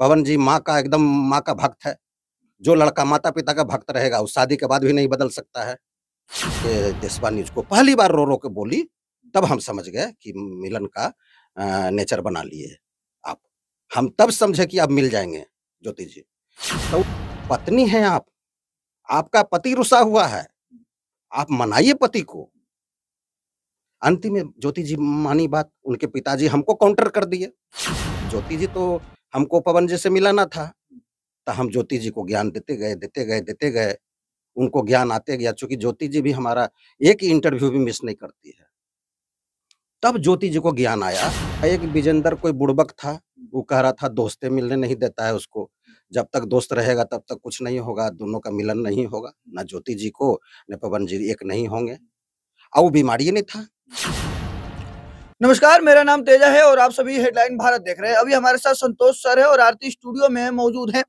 पवन जी माँ का एकदम माँ का भक्त है जो लड़का माता पिता का भक्त रहेगा उस शादी के बाद भी नहीं बदल सकता है देशवा न्यूज को पहली बार रो रो के बोली तब हम समझ गए कि मिलन का नेचर बना लिए आप हम तब समझे कि आप मिल जाएंगे ज्योति जी तो पत्नी है आप आपका पति रुसा हुआ है आप मनाइए पति को अंतिम ज्योति जी मानी बात उनके पिताजी हमको काउंटर कर दिए ज्योति जी तो हमको पवन जी से मिलाना था तो हम ज्योति जी को ज्ञान देते गए देते गए देते गए उनको ज्ञान आते गया चूंकि ज्योति जी भी हमारा एक इंटरव्यू भी मिस नहीं करती है तब ज्योति जी को ज्ञान आया एक विजेंदर कोई बुड़बक था वो कह रहा था दोस्ते मिलने नहीं देता है उसको जब तक दोस्त रहेगा तब तक कुछ नहीं होगा दोनों का मिलन नहीं होगा ना ज्योति जी को न पवन जी एक नहीं होंगे और वो बीमारी नहीं था नमस्कार मेरा नाम तेजा है और आप सभी हेडलाइन भारत देख रहे हैं अभी हमारे साथ संतोष सर है और आरती स्टूडियो में मौजूद हैं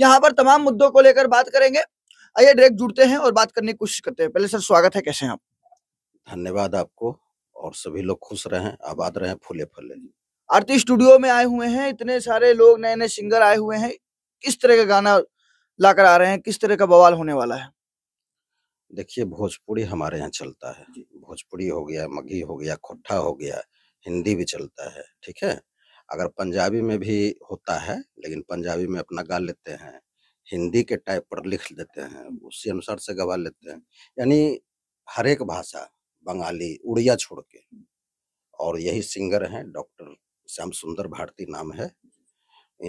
यहाँ पर तमाम मुद्दों को लेकर बात करेंगे आइए डायरेक्ट जुड़ते हैं और बात करने की कोशिश करते हैं पहले सर स्वागत है कैसे हैं आप धन्यवाद आपको और सभी लोग खुश रहे आबाद रहे फूले फले आरती स्टूडियो में आए हुए हैं इतने सारे लोग नए नए सिंगर आए हुए हैं किस तरह का गाना लाकर आ रहे हैं किस तरह का बवाल होने वाला है देखिए भोजपुरी हमारे यहाँ चलता है भोजपुरी हो गया मगी हो गया खुट्ठा हो गया हिंदी भी चलता है ठीक है अगर पंजाबी में भी होता है लेकिन पंजाबी में अपना गा लेते हैं हिंदी के टाइप पर लिख लेते हैं उसी अनुसार से गवा लेते हैं यानी हर एक भाषा बंगाली उड़िया छोड़ के और यही सिंगर हैं डॉक्टर श्याम सुंदर भारती नाम है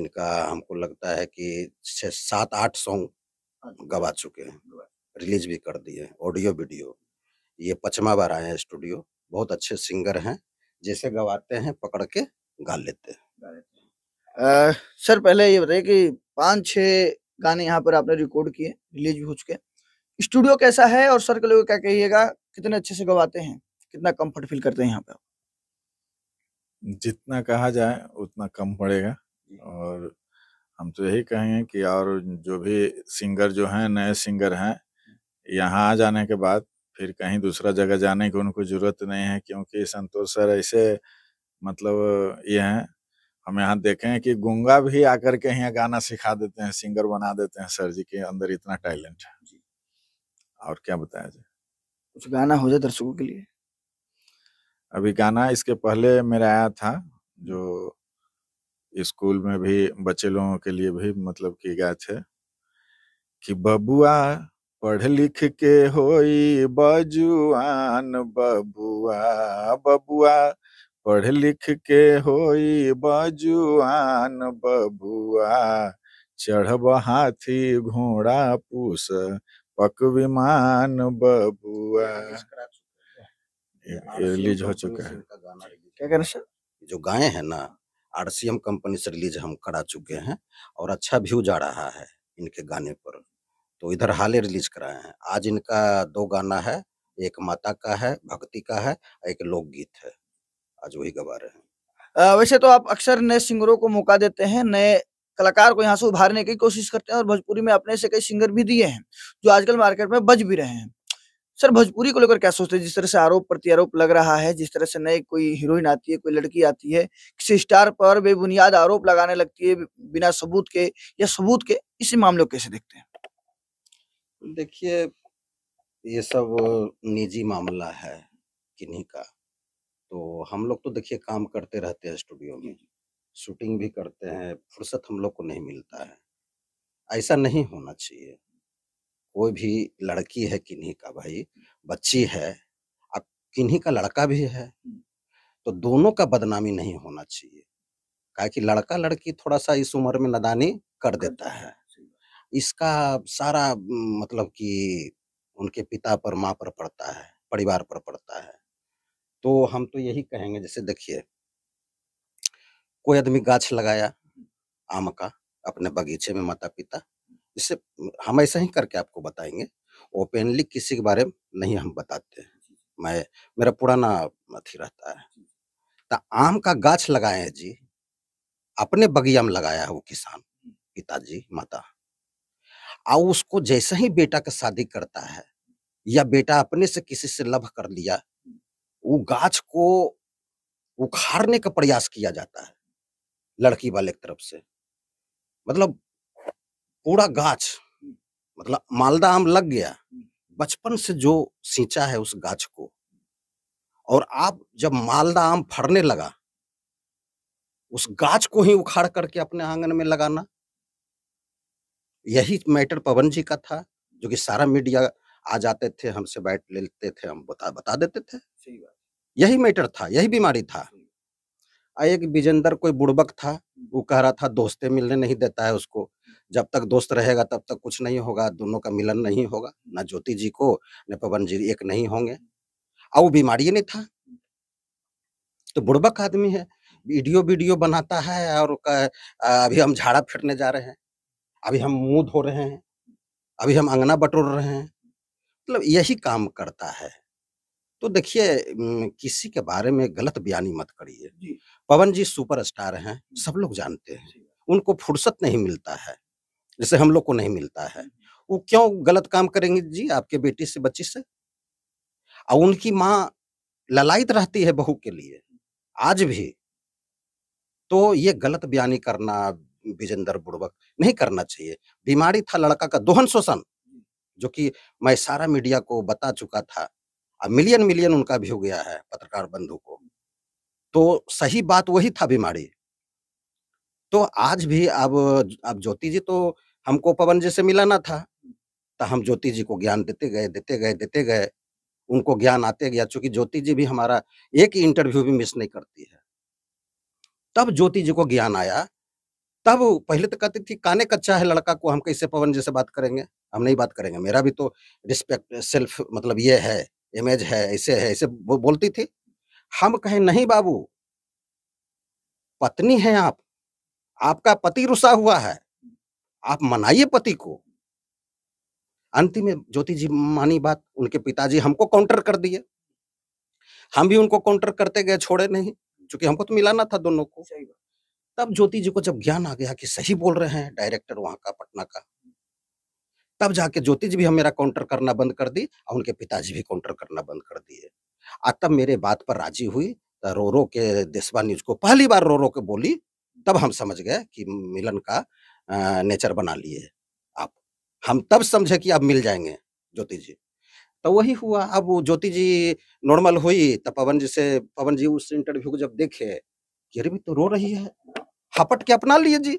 इनका हमको लगता है कि छः सात आठ सॉन्ग गवा चुके हैं रिलीज भी कर दिए ऑडियो वीडियो ये पचमा बार आए हैं स्टूडियो बहुत अच्छे सिंगर हैं जैसे गवाते हैं पकड़ के गा लेते हैं आ, सर पहले ये बताइए कि पांच छह गाने यहाँ पर आपने रिकॉर्ड किए रिलीज भी हो चुके स्टूडियो कैसा है और सर के लोग क्या कहिएगा कितने अच्छे से गवाते हैं कितना कंफर्ट फील करते हैं यहाँ पे जितना कहा जाए उतना कम पड़ेगा और हम तो यही कहेंगे कि और जो भी सिंगर जो हैं नए सिंगर हैं यहाँ आ जाने के बाद फिर कहीं दूसरा जगह जाने की उनको जरूरत नहीं है क्योंकि संतोष सर ऐसे मतलब ये हैं हम यहाँ देखे हैं कि गुंगा भी आकर के यहाँ गाना सिखा देते हैं सिंगर बना देते हैं सर जी के अंदर इतना टैलेंट है जी और क्या बताया जाए कुछ गाना हो जाए दर्शकों के लिए अभी गाना इसके पहले मेरा आया था जो स्कूल में भी बच्चे लोगों के लिए भी मतलब किए गए थे कि बबुआ पढ़ लिख के होई बजुआन बबुआ बबुआ पढ़ लिख के होई बजुआन बबुआ चढ़ब हाथी घोड़ा पूस पक विमान बबुआ रिलीज हो चुका है क्या कहना सर जो गाय है ना आरसीएम कंपनी से रिलीज हम करा चुके हैं और अच्छा व्यू जा रहा है इनके गाने पर तो इधर हाल ही रिलीज कराए हैं आज इनका दो गाना है एक माता का है भक्ति का है एक लोकगीत है आज वही गवा रहे हैं वैसे तो आप अक्सर नए सिंगरों को मौका देते हैं नए कलाकार को यहाँ से उभारने की कोशिश करते हैं और भोजपुरी में अपने से कई सिंगर भी दिए हैं जो आजकल मार्केट में बज भी रहे हैं सर भोजपुरी को लेकर क्या सोचते हैं जिस तरह से आरोप प्रत्यारोप लग रहा है जिस तरह से नए कोई हीरोइन आती है कोई लड़की आती है किसी स्टार पर बेबुनियाद आरोप लगाने लगती है बिना सबूत के या सबूत के इसी मामले को कैसे देखते हैं देखिए ये सब निजी मामला है किन्हीं का तो हम लोग तो देखिए काम करते रहते हैं स्टूडियो में शूटिंग भी करते हैं फुर्सत हम लोग को नहीं मिलता है ऐसा नहीं होना चाहिए कोई भी लड़की है किन्हीं का भाई बच्ची है अब किन्हीं का लड़का भी है तो दोनों का बदनामी नहीं होना चाहिए क्या कि लड़का लड़की थोड़ा सा इस उम्र में नदानी कर देता है इसका सारा मतलब कि उनके पिता पर माँ पर पड़ता है परिवार पर पड़ता है तो हम तो यही कहेंगे जैसे देखिए कोई आदमी गाछ लगाया आम का अपने बगीचे में माता पिता इससे हम ऐसा ही करके आपको बताएंगे ओपनली किसी के बारे में नहीं हम बताते मैं मेरा पुराना अथी रहता है तो आम का गाछ लगाए जी अपने बगिया में लगाया है वो किसान पिताजी माता और उसको जैसा ही बेटा का शादी करता है या बेटा अपने से किसी से लभ कर लिया वो गाछ को उखाड़ने का प्रयास किया जाता है लड़की वाले की तरफ से मतलब पूरा गाछ मतलब मालदा आम लग गया बचपन से जो सींचा है उस गाछ को और आप जब मालदा आम फरने लगा उस गाछ को ही उखाड़ करके अपने आंगन में लगाना यही मैटर पवन जी का था जो कि सारा मीडिया आ जाते थे हमसे बैठ लेते थे हम बता बता देते थे यही मैटर था यही बीमारी था एक विजेंदर कोई बुड़बक था वो कह रहा था दोस्तें मिलने नहीं देता है उसको जब तक दोस्त रहेगा तब तक कुछ नहीं होगा दोनों का मिलन नहीं होगा ना ज्योति जी को न पवन जी एक नहीं होंगे और वो बीमारी नहीं था तो बुड़बक आदमी है वीडियो वीडियो बनाता है और अभी हम झाड़ा फिरने जा रहे हैं अभी हम मुंह धो रहे हैं अभी हम अंगना बटोर रहे हैं मतलब यही काम करता है तो देखिए किसी के बारे में गलत बयानी मत करिए पवन जी सुपरस्टार हैं सब लोग जानते हैं उनको फुर्सत नहीं मिलता है जैसे हम लोग को नहीं मिलता है वो क्यों गलत काम करेंगे जी आपके बेटी से बच्ची से और उनकी माँ ललायत रहती है बहू के लिए आज भी तो ये गलत बयानी करना विजेंद्र पूर्वक नहीं करना चाहिए बीमारी था लड़का का दोहन शोषण जो कि मैं सारा मीडिया को बता चुका था अब मिलियन मिलियन उनका भी हो गया है पत्रकार बंधु को तो सही बात वही था बीमारी तो आज भी अब अब ज्योति जी तो हमको पवन जी से मिलाना था तो हम ज्योति जी को ज्ञान देते गए देते गए देते गए उनको ज्ञान आते गया चूंकि ज्योति जी भी हमारा एक इंटरव्यू भी मिस नहीं करती है तब ज्योति जी को ज्ञान आया तब पहले तो कहती थी काने कच्चा है लड़का को हम कैसे पवन जैसे बात करेंगे हम नहीं बात करेंगे मेरा भी तो रिस्पेक्ट सेल्फ मतलब ये है इमेज है ऐसे है ऐसे वो बोलती थी हम कहें नहीं बाबू पत्नी है आप आपका पति रुसा हुआ है आप मनाइए पति को अंतिम में ज्योति जी मानी बात उनके पिताजी हमको काउंटर कर दिए हम भी उनको काउंटर करते गए छोड़े नहीं क्योंकि हमको तो मिलाना था दोनों को सही बात तब ज्योति जी को जब ज्ञान आ गया कि सही बोल रहे हैं डायरेक्टर वहां का पटना का तब जाके ज्योति जी भी हम मेरा काउंटर करना बंद कर दी और उनके पिताजी भी काउंटर करना बंद कर दिए आज तब मेरे बात पर राजी हुई तो रो रो के देशवा न्यूज को पहली बार रो रो के बोली तब हम समझ गए कि मिलन का नेचर बना लिए आप हम तब समझे कि आप मिल जाएंगे ज्योति जी तो वही हुआ अब ज्योति जी नॉर्मल हुई तो पवन जी से पवन जी उस इंटरव्यू को जब देखे कि अरे भी तो रो रही है थपट के अपना लिए जी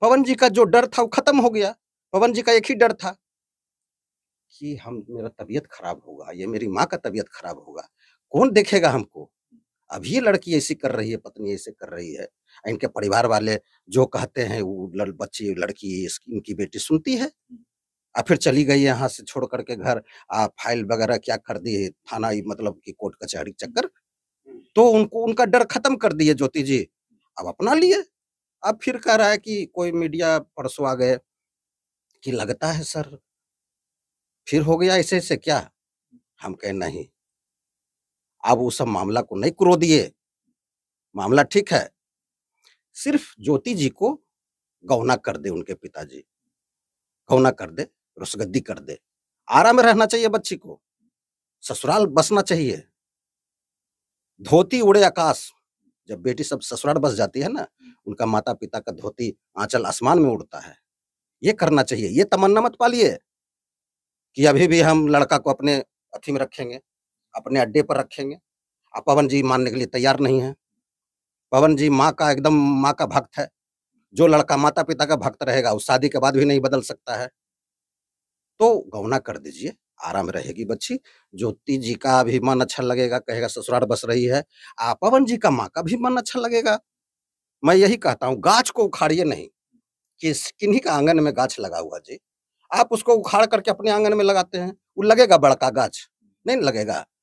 पवन जी का जो डर था वो खत्म हो गया पवन जी का एक ही डर था कि हम मेरा तबीयत खराब होगा ये मेरी माँ का तबीयत खराब होगा कौन देखेगा हमको अभी ये लड़की ऐसी कर रही है पत्नी ऐसे कर रही है इनके परिवार वाले जो कहते हैं वो लड़, बच्ची लड़की इनकी बेटी सुनती है और फिर चली गई यहाँ से छोड़ करके घर आ फाइल वगैरह क्या कर दी थाना मतलब की कोर्ट कचहरी चक्कर तो उनको उनका डर खत्म कर दिए ज्योति जी अब अपना लिए अब फिर कह रहा है कि कोई मीडिया परसों आ गए कि लगता है सर फिर हो गया ऐसे ऐसे क्या हम कहे नहीं अब उस सब मामला को नहीं क्रो दिए मामला ठीक है सिर्फ ज्योति जी को गौना कर दे उनके पिताजी गौना कर दे रसगद्दी कर दे आराम में रहना चाहिए बच्ची को ससुराल बसना चाहिए धोती उड़े आकाश जब बेटी सब ससुराल बस जाती है ना उनका माता पिता का धोती आंचल आसमान में उड़ता है ये करना चाहिए ये तमन्ना मत पालिए कि अभी भी हम लड़का को अपने अथी में रखेंगे अपने अड्डे पर रखेंगे आप पवन जी मानने के लिए तैयार नहीं है पवन जी माँ का एकदम माँ का भक्त है जो लड़का माता पिता का भक्त रहेगा उस शादी के बाद भी नहीं बदल सकता है तो गौना कर दीजिए आराम रहेगी बच्ची ज्योति जी का भी मन अच्छा लगेगा कहेगा ससुराल बस रही है आ पवन जी का माँ का भी मन अच्छा लगेगा मैं यही कहता हूँ गाछ को उखाड़िए नहीं कि किन्हीं का आंगन में गाछ लगा हुआ जी आप उसको उखाड़ करके अपने आंगन में लगाते हैं वो लगेगा बड़का गाछ नहीं लगेगा